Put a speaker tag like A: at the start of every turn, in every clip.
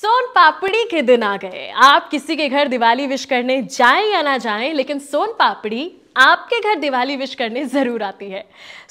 A: सोन पापड़ी के दिन आ गए आप किसी के घर दिवाली विश करने जाएं या ना जाएं लेकिन सोन पापड़ी आपके घर दिवाली विश करने जरूर आती है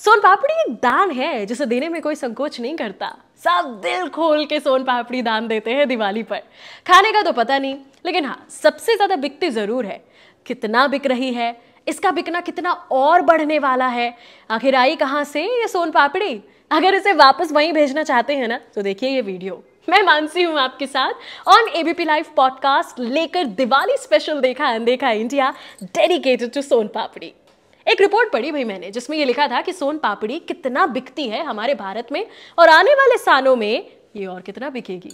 A: सोन पापड़ी एक दान है जिसे देने में कोई संकोच नहीं करता सब दिल खोल के सोन पापड़ी दान देते हैं दिवाली पर खाने का तो पता नहीं लेकिन हाँ सबसे ज़्यादा बिकती ज़रूर है कितना बिक रही है इसका बिकना कितना और बढ़ने वाला है आखिर आई कहाँ से ये सोन पापड़ी अगर इसे वापस वहीं भेजना चाहते हैं ना तो देखिए ये वीडियो मैं मानसी हूं आपके साथ ऑन एबीपी लाइव पॉडकास्ट लेकर दिवाली स्पेशल देखा अनदेखा India dedicated to soan papdi एक रिपोर्ट पढ़ी भाई मैंने जिसमें ये लिखा था कि सोन पापड़ी कितना बिकती है हमारे भारत में और आने वाले सालों में ये और कितना बिकेगी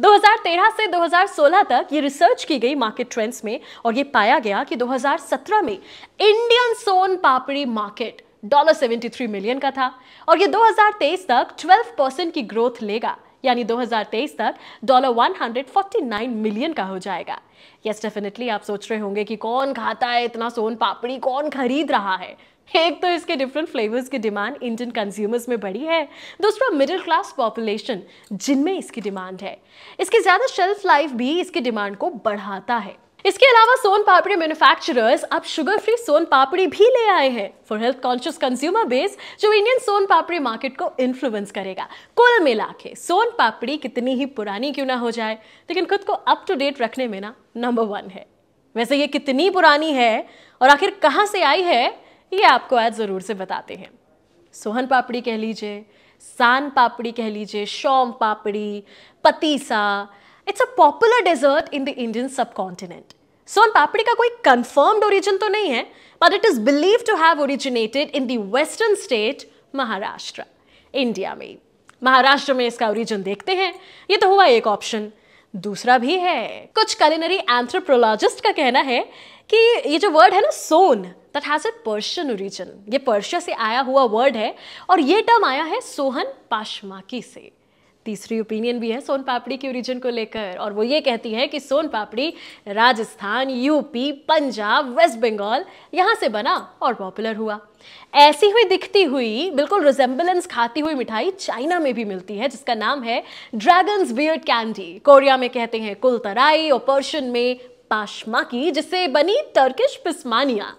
A: 2013 से 2016 तक ये रिसर्च की गई मार्केट ट्रेंड्स में और ये पाया गया कि 2017 में Indian soan papdi market dollar seventy million का था और ये 2023 तक 12 परसेंट की ग्रोथ लेगा यानी 2023 तक डॉलर 149 मिलियन का हो जाएगा यस yes, डेफिनेटली आप सोच रहे होंगे कि कौन खाता है इतना सोन पापड़ी कौन खरीद रहा है एक तो इसके डिफरेंट फ्लेवर्स की डिमांड इंडियन कंज्यूमर्स में बढ़ी है दूसरा मिडिल क्लास पॉपुलेशन जिनमें इसकी डिमांड है इसकी ज़्यादा शेल्फ लाइफ भी इसकी डिमांड को बढ़ाता है इसके अलावा सोन पापड़ी मैन्युफैक्चरर्स अब शुगर फ्री सोन पापड़ी भी ले आए हैं for health conscious consumer base जो इंडियन सोन पापड़ी मार्केट को इन्फ्लुएंस करेगा कुल मिला के सोन पापड़ी कितनी ही पुरानी क्यों ना हो जाए लेकिन खुद को अप टू डेट रखने में ना नंबर वन है वैसे ये कितनी पुरानी है और आखिर कहाँ से आई है ये आपको आज ज़रूर से बताते हैं सोहन पापड़ी कह लीजिए सान पापड़ी कह लीजिए shom papdi patisa it's a popular dessert in the Indian subcontinent soan papdi का कोई कंफर्म्ड ओरिजिन तो नहीं है but it is believe to have originated in the western state Maharashtra India में महाराष्ट्र में इसका ओरिजिन देखते हैं ये तो हुआ एक ऑप्शन दूसरा भी है कुछ कलिनरी एंथ्रोपोलॉजिस्ट का कहना है कि ये जो वर्ड है ना soan that has a Persian origin ये पर्शिया से आया हुआ वर्ड है और ये टर्म आया है सोहन पाशमाकी से तीसरी ओपिनियन भी है सोन पापड़ी के ओरिजिन को लेकर और वो ये कहती है कि सोन पापड़ी राजस्थान यूपी पंजाब वेस्ट बंगाल यहाँ से बना और पॉपुलर हुआ ऐसी हुई दिखती हुई बिल्कुल रिजेम्बलेंस खाती हुई मिठाई चाइना में भी मिलती है जिसका नाम है ड्रैगन्स बियर्ड कैंडी कोरिया में कहते हैं कुलतराई और पर्शियन में पाशमा की जिससे बनी टर्किश पिस्मानिया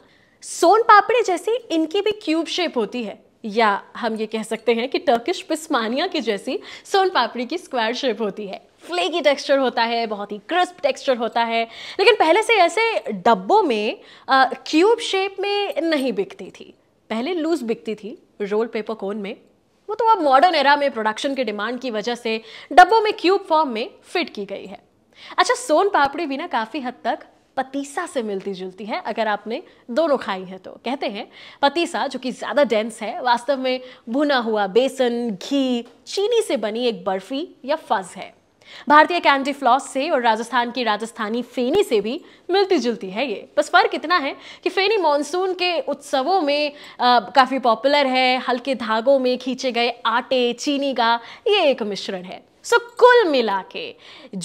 A: सोन पापड़ी जैसी इनकी भी क्यूब शेप होती है या हम ये कह सकते हैं कि टर्किश पिस्मानिया की जैसी सोन पापड़ी की स्क्वायर शेप होती है फ्लेकी टेक्सचर होता है बहुत ही क्रिस्प टेक्सचर होता है लेकिन पहले से ऐसे डब्बों में क्यूब शेप में नहीं बिकती थी पहले लूज बिकती थी रोल पेपर कोन में वो तो अब मॉडर्न एरा में प्रोडक्शन के डिमांड की वजह से डब्बों में क्यूब फॉर्म में फिट की गई है अच्छा सोन पापड़ी भी ना काफ़ी हद तक पतीसा से मिलती जुलती है अगर आपने दोनों खाई है तो कहते हैं पतीसा जो कि ज़्यादा डेंस है वास्तव में भुना हुआ बेसन घी चीनी से बनी एक बर्फ़ी या फज़ है भारतीय कैंडी फ्लॉस से और राजस्थान की राजस्थानी फेनी से भी मिलती जुलती है ये बस फर्क इतना है कि फेनी मानसून के उत्सवों में काफ़ी पॉपुलर है हल्के धागों में खींचे गए आटे चीनी का ये एक मिश्रण है सो so, कुल मिला के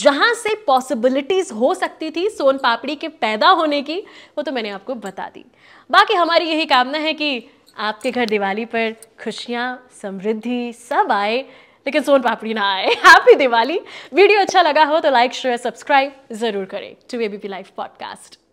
A: जहां से पॉसिबिलिटीज़ हो सकती थी सोन पापड़ी के पैदा होने की वो तो मैंने आपको बता दी बाकी हमारी यही कामना है कि आपके घर दिवाली पर खुशियां समृद्धि सब आए लेकिन सोन पापड़ी ना आए हैप्पी दिवाली वीडियो अच्छा लगा हो तो लाइक शेयर सब्सक्राइब जरूर करें टू एबीपी लाइव पॉडकास्ट